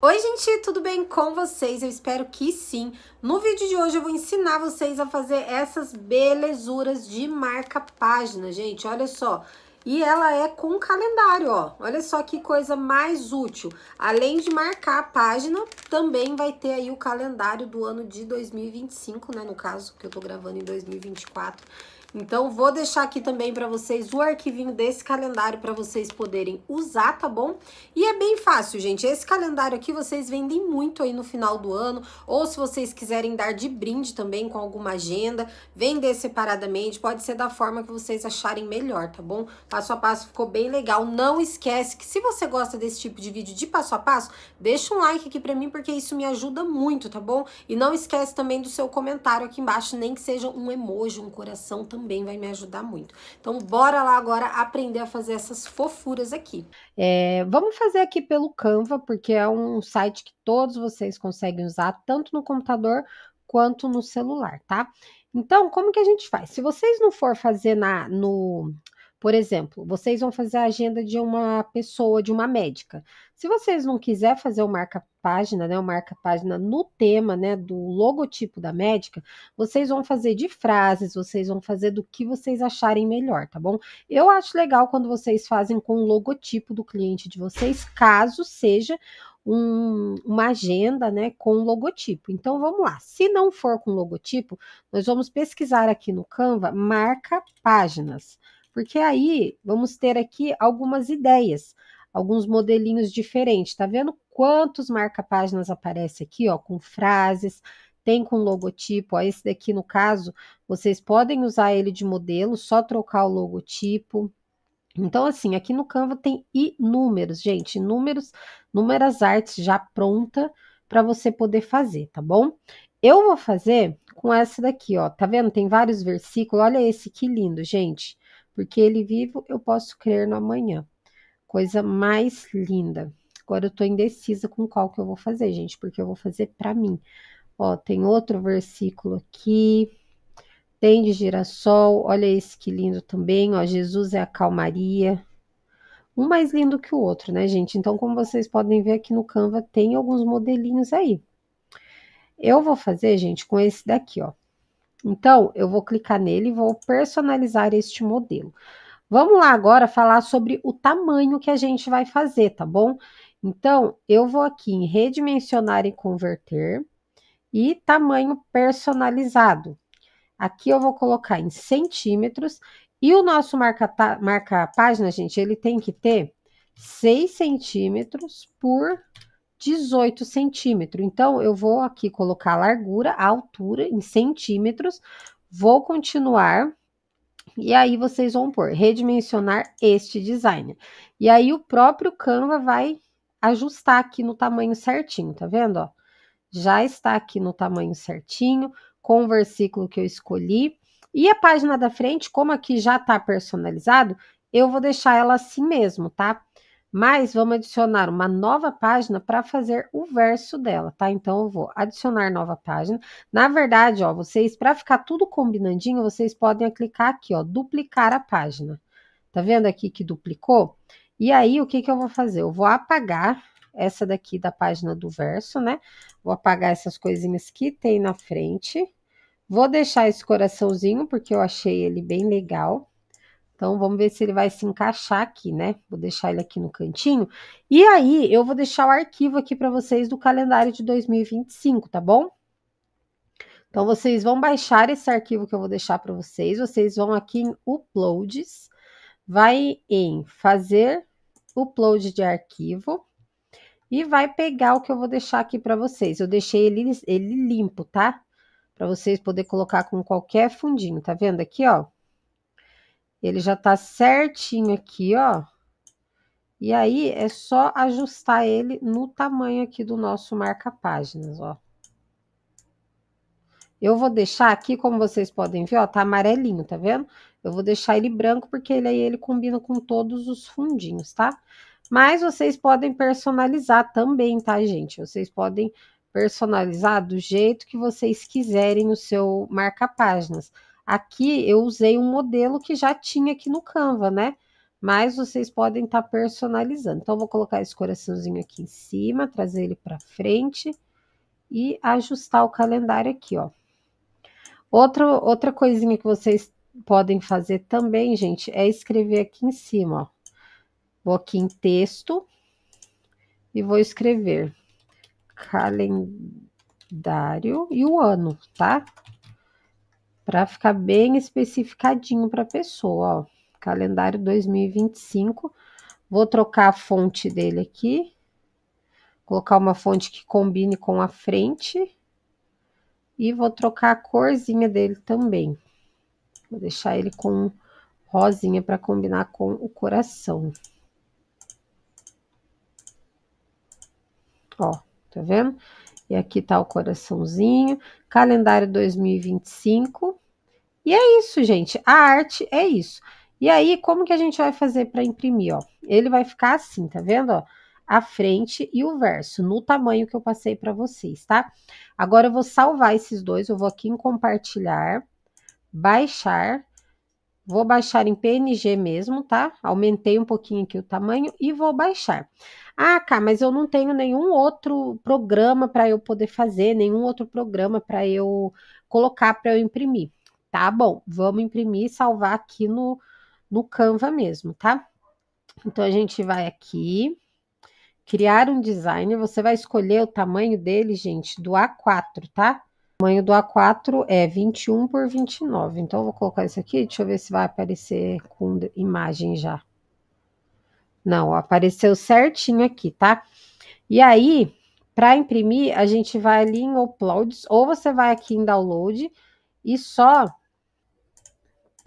Oi gente, tudo bem com vocês? Eu espero que sim. No vídeo de hoje eu vou ensinar vocês a fazer essas belezuras de marca página, gente, olha só. E ela é com calendário, ó. Olha só que coisa mais útil. Além de marcar a página, também vai ter aí o calendário do ano de 2025, né? No caso, que eu tô gravando em 2024. Então, vou deixar aqui também para vocês o arquivinho desse calendário para vocês poderem usar, tá bom? E é bem fácil, gente. Esse calendário aqui vocês vendem muito aí no final do ano, ou se vocês quiserem dar de brinde também com alguma agenda, vender separadamente, pode ser da forma que vocês acharem melhor, tá bom? Passo a passo ficou bem legal. Não esquece que se você gosta desse tipo de vídeo de passo a passo, deixa um like aqui para mim porque isso me ajuda muito, tá bom? E não esquece também do seu comentário aqui embaixo, nem que seja um emoji, um coração também também vai me ajudar muito. Então, bora lá agora aprender a fazer essas fofuras aqui. É, vamos fazer aqui pelo Canva, porque é um site que todos vocês conseguem usar, tanto no computador quanto no celular, tá? Então, como que a gente faz? Se vocês não for fazer na, no por exemplo, vocês vão fazer a agenda de uma pessoa, de uma médica. Se vocês não quiser fazer o marca página, né, o marca página no tema, né, do logotipo da médica, vocês vão fazer de frases, vocês vão fazer do que vocês acharem melhor, tá bom? Eu acho legal quando vocês fazem com o logotipo do cliente de vocês, caso seja um, uma agenda né, com logotipo. Então vamos lá. Se não for com logotipo, nós vamos pesquisar aqui no Canva marca páginas. Porque aí vamos ter aqui algumas ideias, alguns modelinhos diferentes. Tá vendo quantos marca-páginas aparece aqui, ó, com frases, tem com logotipo, ó, esse daqui no caso, vocês podem usar ele de modelo, só trocar o logotipo. Então, assim, aqui no Canva tem inúmeros, gente, inúmeros, inúmeras artes já pronta para você poder fazer, tá bom? Eu vou fazer com essa daqui, ó, tá vendo? Tem vários versículos, olha esse que lindo, gente porque ele vivo eu posso crer no amanhã. Coisa mais linda. Agora eu tô indecisa com qual que eu vou fazer, gente, porque eu vou fazer para mim. Ó, tem outro versículo aqui. Tem de girassol, olha esse que lindo também, ó, Jesus é a calmaria. Um mais lindo que o outro, né, gente? Então, como vocês podem ver aqui no Canva, tem alguns modelinhos aí. Eu vou fazer, gente, com esse daqui, ó. Então, eu vou clicar nele e vou personalizar este modelo. Vamos lá agora falar sobre o tamanho que a gente vai fazer, tá bom? Então, eu vou aqui em redimensionar e converter e tamanho personalizado. Aqui eu vou colocar em centímetros e o nosso marca, marca página, gente, ele tem que ter 6 centímetros por 18 centímetros. Então, eu vou aqui colocar a largura, a altura em centímetros, vou continuar. E aí, vocês vão pôr redimensionar este design. E aí, o próprio Canva vai ajustar aqui no tamanho certinho, tá vendo? Ó? Já está aqui no tamanho certinho, com o versículo que eu escolhi. E a página da frente, como aqui já está personalizado, eu vou deixar ela assim mesmo, tá? Mas vamos adicionar uma nova página para fazer o verso dela, tá? Então eu vou adicionar nova página. Na verdade, ó, vocês para ficar tudo combinandinho, vocês podem clicar aqui, ó, duplicar a página. Tá vendo aqui que duplicou? E aí o que que eu vou fazer? Eu vou apagar essa daqui da página do verso, né? Vou apagar essas coisinhas que tem na frente. Vou deixar esse coraçãozinho porque eu achei ele bem legal. Então vamos ver se ele vai se encaixar aqui, né? Vou deixar ele aqui no cantinho. E aí eu vou deixar o arquivo aqui para vocês do calendário de 2025, tá bom? Então vocês vão baixar esse arquivo que eu vou deixar para vocês. Vocês vão aqui em uploads, vai em fazer upload de arquivo e vai pegar o que eu vou deixar aqui para vocês. Eu deixei ele, ele limpo, tá? Para vocês poderem colocar com qualquer fundinho, tá vendo aqui, ó? Ele já tá certinho aqui, ó. E aí é só ajustar ele no tamanho aqui do nosso marca-páginas, ó. Eu vou deixar aqui, como vocês podem ver, ó, tá amarelinho, tá vendo? Eu vou deixar ele branco porque ele aí ele combina com todos os fundinhos, tá? Mas vocês podem personalizar também, tá, gente? Vocês podem personalizar do jeito que vocês quiserem o seu marca-páginas. Aqui eu usei um modelo que já tinha aqui no Canva, né? Mas vocês podem estar tá personalizando. Então, vou colocar esse coraçãozinho aqui em cima, trazer ele para frente e ajustar o calendário aqui, ó. Outra, outra coisinha que vocês podem fazer também, gente, é escrever aqui em cima, ó. Vou aqui em texto e vou escrever calendário e o ano, tá? para ficar bem especificadinho para a pessoa, ó. Calendário 2025. Vou trocar a fonte dele aqui. Colocar uma fonte que combine com a frente. E vou trocar a corzinha dele também. Vou deixar ele com rosinha para combinar com o coração. Ó, tá vendo? E aqui tá o coraçãozinho. Calendário 2025. E é isso, gente. A arte é isso. E aí, como que a gente vai fazer para imprimir? Ó, ele vai ficar assim, tá vendo? Ó, a frente e o verso, no tamanho que eu passei para vocês, tá? Agora eu vou salvar esses dois, eu vou aqui em compartilhar, baixar, vou baixar em PNG mesmo, tá? Aumentei um pouquinho aqui o tamanho e vou baixar. Ah, cá, mas eu não tenho nenhum outro programa para eu poder fazer, nenhum outro programa para eu colocar para eu imprimir tá bom, vamos imprimir e salvar aqui no, no Canva mesmo, tá? Então, a gente vai aqui, criar um design, você vai escolher o tamanho dele, gente, do A4, tá? O tamanho do A4 é 21 por 29, então eu vou colocar isso aqui, deixa eu ver se vai aparecer com imagem já. Não, apareceu certinho aqui, tá? E aí, para imprimir, a gente vai ali em Uploads, ou você vai aqui em Download e só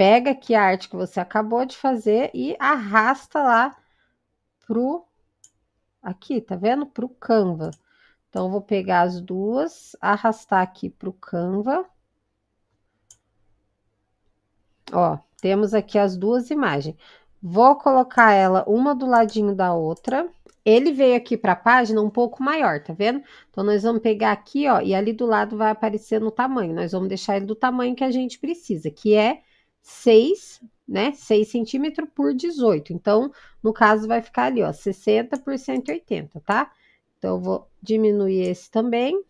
pega aqui a arte que você acabou de fazer e arrasta lá pro aqui, tá vendo? Pro Canva. Então vou pegar as duas, arrastar aqui pro Canva. Ó, temos aqui as duas imagens. Vou colocar ela uma do ladinho da outra. Ele veio aqui para a página um pouco maior, tá vendo? Então, nós vamos pegar aqui, ó, e ali do lado vai aparecer no tamanho. Nós vamos deixar ele do tamanho que a gente precisa, que é 6, né? 6 centímetros por 18. Então, no caso, vai ficar ali, ó, 60 por 180, tá? Então, eu vou diminuir esse também.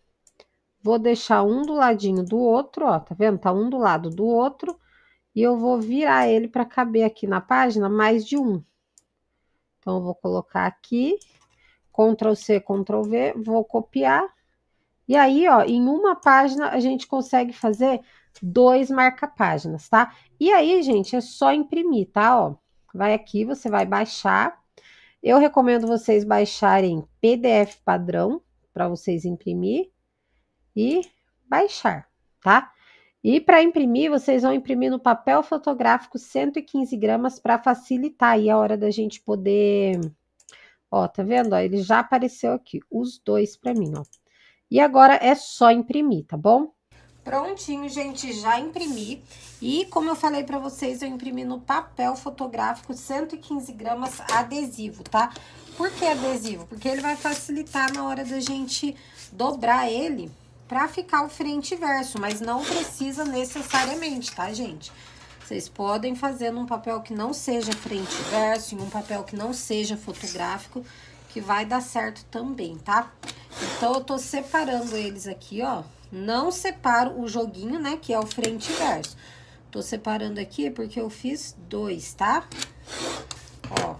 Vou deixar um do ladinho do outro, ó, tá vendo? Tá um do lado do outro. E eu vou virar ele para caber aqui na página mais de um. Então, eu vou colocar aqui, Ctrl C, Ctrl V, vou copiar. E aí, ó, em uma página a gente consegue fazer dois marca-páginas, tá? E aí, gente, é só imprimir, tá? Ó, vai aqui, você vai baixar. Eu recomendo vocês baixarem PDF padrão para vocês imprimir e baixar, tá? E para imprimir, vocês vão imprimir no papel fotográfico 115 gramas para facilitar aí a hora da gente poder. Ó, tá vendo? Ó, ele já apareceu aqui, os dois para mim, ó. E agora é só imprimir, tá bom? Prontinho, gente, já imprimi. E como eu falei pra vocês, eu imprimi no papel fotográfico 115 gramas adesivo, tá? Por que adesivo? Porque ele vai facilitar na hora da gente dobrar ele pra ficar o frente e verso, mas não precisa necessariamente, tá, gente? Vocês podem fazer num papel que não seja frente e verso, em um papel que não seja fotográfico, que vai dar certo também, tá? Então, eu tô separando eles aqui, ó. Não separo o joguinho, né? Que é o frente e verso. Tô separando aqui porque eu fiz dois, tá? Ó.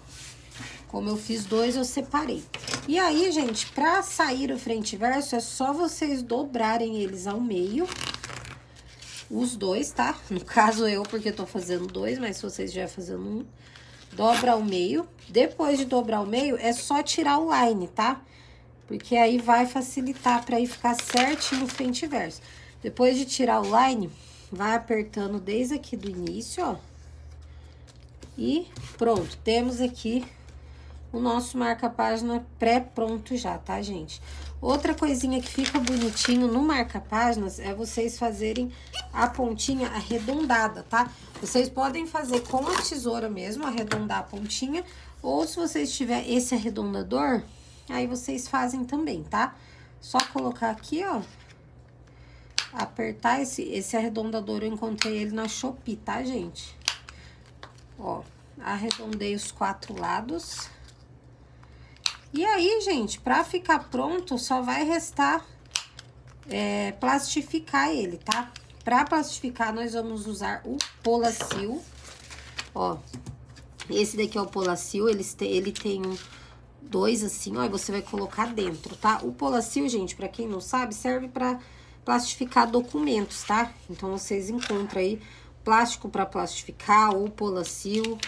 Como eu fiz dois, eu separei. E aí, gente, pra sair o frente e verso, é só vocês dobrarem eles ao meio. Os dois, tá? No caso, eu, porque tô fazendo dois, mas se vocês já fazendo um, dobra ao meio. Depois de dobrar ao meio, é só tirar o line, tá? Porque aí vai facilitar para ir ficar certinho frente e verso. Depois de tirar o line, vai apertando desde aqui do início, ó. E pronto, temos aqui o nosso marca-página pré-pronto já, tá, gente? Outra coisinha que fica bonitinho no marca-páginas é vocês fazerem a pontinha arredondada, tá? Vocês podem fazer com a tesoura mesmo, arredondar a pontinha, ou se vocês tiver esse arredondador, Aí vocês fazem também, tá? Só colocar aqui, ó. Apertar esse, esse arredondador, eu encontrei ele na Shopee, tá, gente? Ó, arredondei os quatro lados. E aí, gente, pra ficar pronto, só vai restar é, plastificar ele, tá? Pra plastificar, nós vamos usar o polacil. Ó, esse daqui é o polacil, ele, ele tem um dois assim, ó, e você vai colocar dentro, tá? O polacil, gente, pra quem não sabe, serve pra plastificar documentos, tá? Então, vocês encontram aí plástico pra plastificar ou polacil.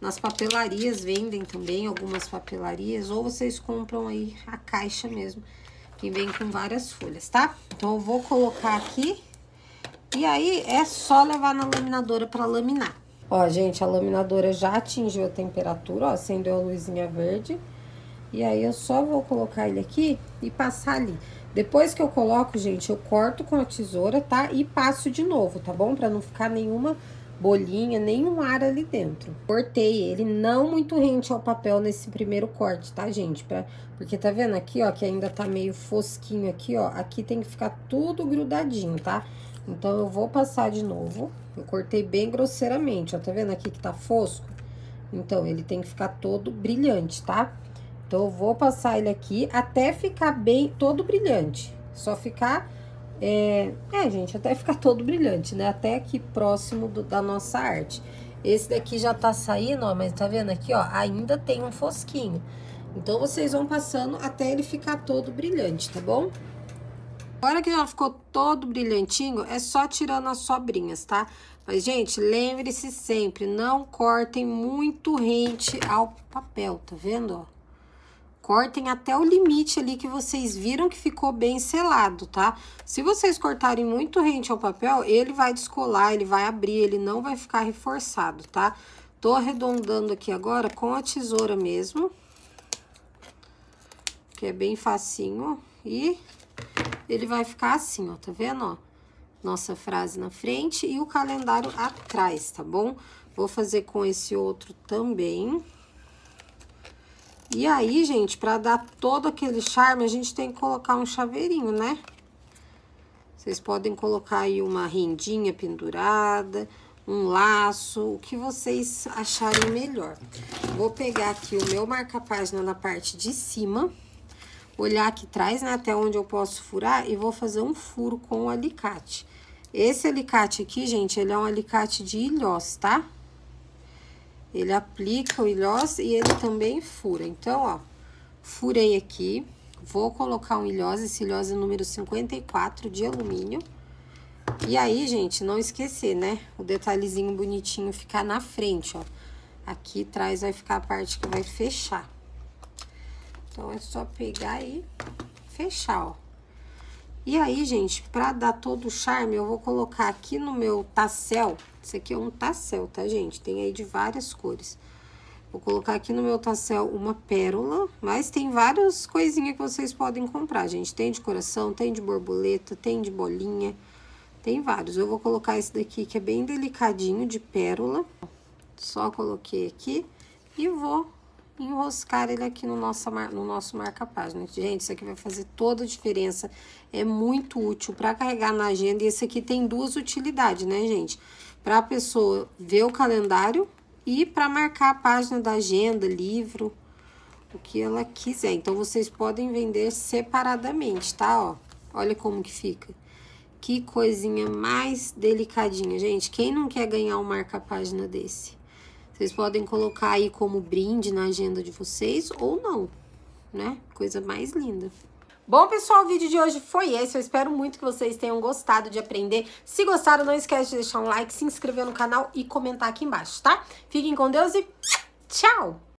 Nas papelarias vendem também, algumas papelarias, ou vocês compram aí a caixa mesmo, que vem com várias folhas, tá? Então, eu vou colocar aqui, e aí é só levar na laminadora pra laminar. Ó, gente, a laminadora já atingiu a temperatura, ó, acendeu a luzinha verde. E aí, eu só vou colocar ele aqui e passar ali. Depois que eu coloco, gente, eu corto com a tesoura, tá? E passo de novo, tá bom? Pra não ficar nenhuma bolinha, nenhum ar ali dentro. Cortei ele não muito rente ao papel nesse primeiro corte, tá, gente? Pra... Porque tá vendo aqui, ó, que ainda tá meio fosquinho aqui, ó. Aqui tem que ficar tudo grudadinho, tá? Tá? Então, eu vou passar de novo. Eu cortei bem grosseiramente, ó, tá vendo aqui que tá fosco? Então, ele tem que ficar todo brilhante, tá? Então, eu vou passar ele aqui até ficar bem, todo brilhante. Só ficar, é, é gente, até ficar todo brilhante, né? Até aqui próximo do, da nossa arte. Esse daqui já tá saindo, ó, mas tá vendo aqui, ó, ainda tem um fosquinho. Então, vocês vão passando até ele ficar todo brilhante, tá bom? Agora que já ficou todo brilhantinho, é só tirando as sobrinhas, tá? Mas, gente, lembre-se sempre, não cortem muito rente ao papel, tá vendo, cortem até o limite ali que vocês viram que ficou bem selado, tá? Se vocês cortarem muito rente ao papel, ele vai descolar, ele vai abrir, ele não vai ficar reforçado, tá? Tô arredondando aqui agora com a tesoura mesmo, que é bem facinho, e ele vai ficar assim, ó, tá vendo, ó? Nossa frase na frente e o calendário atrás, tá bom? Vou fazer com esse outro também. E aí, gente, pra dar todo aquele charme, a gente tem que colocar um chaveirinho, né? Vocês podem colocar aí uma rendinha pendurada, um laço, o que vocês acharem melhor. Vou pegar aqui o meu marca-página na parte de cima olhar aqui atrás, né, até onde eu posso furar, e vou fazer um furo com o alicate. Esse alicate aqui, gente, ele é um alicate de ilhós, tá? Ele aplica o ilhós e ele também fura. Então, ó, furei aqui, vou colocar um ilhós, esse ilhós é número 54 de alumínio. E aí, gente, não esquecer, né? O detalhezinho bonitinho ficar na frente, ó. Aqui atrás vai ficar a parte que vai fechar. Então, é só pegar e fechar, ó. E aí, gente, pra dar todo o charme, eu vou colocar aqui no meu tassel. Isso aqui é um tassel, tá, gente? Tem aí de várias cores. Vou colocar aqui no meu tassel uma pérola, mas tem várias coisinhas que vocês podem comprar, gente. Tem de coração, tem de borboleta, tem de bolinha, tem vários. Eu vou colocar esse daqui que é bem delicadinho, de pérola. Só coloquei aqui e vou enroscar ele aqui no nosso, no nosso marca-página. Né? Gente, isso aqui vai fazer toda a diferença. É muito útil para carregar na agenda. E esse aqui tem duas utilidades, né, gente? Para a pessoa ver o calendário e para marcar a página da agenda, livro, o que ela quiser. Então, vocês podem vender separadamente, tá? Ó, olha como que fica. Que coisinha mais delicadinha, gente. Quem não quer ganhar um marca-página desse? Vocês podem colocar aí como brinde na agenda de vocês ou não, né? Coisa mais linda. Bom, pessoal, o vídeo de hoje foi esse. Eu espero muito que vocês tenham gostado de aprender. Se gostaram, não esquece de deixar um like, se inscrever no canal e comentar aqui embaixo, tá? Fiquem com Deus e tchau!